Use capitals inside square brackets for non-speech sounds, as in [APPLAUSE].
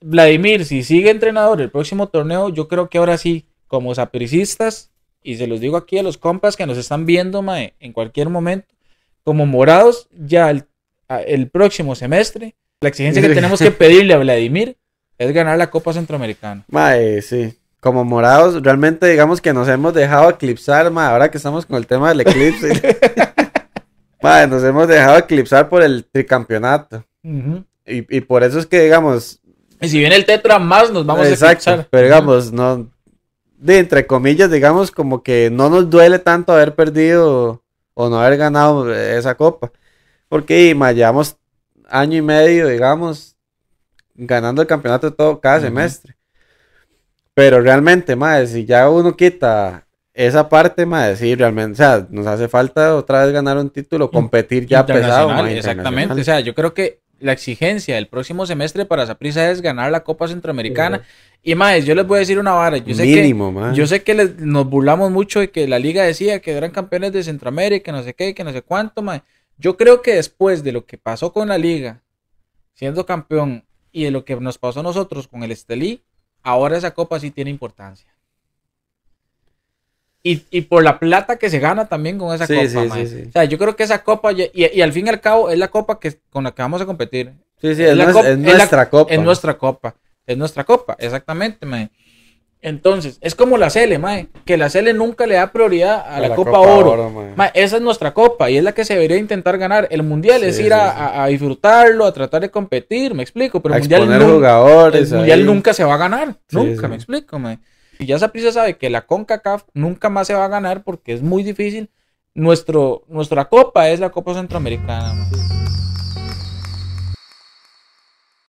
Vladimir, si sigue entrenador el próximo torneo, yo creo que ahora sí, como sapricistas, y se los digo aquí a los compas que nos están viendo mae, en cualquier momento, como morados, ya el, próximo semestre, la exigencia que tenemos que pedirle a Vladimir es ganar la Copa Centroamericana. Mae, sí. Como morados, realmente digamos que nos hemos dejado eclipsar, mae, ahora que estamos con el tema del eclipse. [LAUGHS] mae, nos hemos dejado eclipsar por el tricampeonato. y por eso es que, digamos, y si viene el Tetra más, nos vamos a escuchar. Pero digamos, no. entre comillas, digamos, como que no nos duele tanto haber perdido o no haber ganado esa copa. Porque llevamos año y medio, digamos, ganando el campeonato todo cada semestre. Pero realmente, más, si ya uno quita esa parte, más, sí, realmente, o sea, nos hace falta otra vez ganar un título, competir ya pesado. exactamente, o sea, yo creo que la exigencia del próximo semestre para Saprisa es ganar la Copa Centroamericana. y más, yo les voy a decir una vara. Yo sé que, Yo sé que nos burlamos mucho de que la liga decía que eran campeones de Centroamérica, no sé qué, que no sé cuánto, más. Yo creo que después de lo que pasó con la liga, siendo campeón, y de lo que nos pasó a nosotros con el Estelí, ahora esa copa sí tiene importancia. Y, por la plata que se gana también con esa copa. o sea, yo creo que esa copa, y, al fin y al cabo, es la copa que, con la que vamos a competir. Sí, sí, es, nuestra copa. Es nuestra copa. Es nuestra copa, exactamente, mae. Entonces, es como la Cele, mae, que la Cele nunca le da prioridad a, la, Copa, Oro. esa es nuestra copa y es la que se debería intentar ganar. El Mundial es ir a, disfrutarlo, a tratar de competir, me explico. Pero el Mundial, jugadores el mundial nunca se va a ganar, nunca, me explico, mae si ya Saprissa sabe que la CONCACAF nunca más se va a ganar porque es muy difícil, nuestro, nuestra copa es la Copa Centroamericana.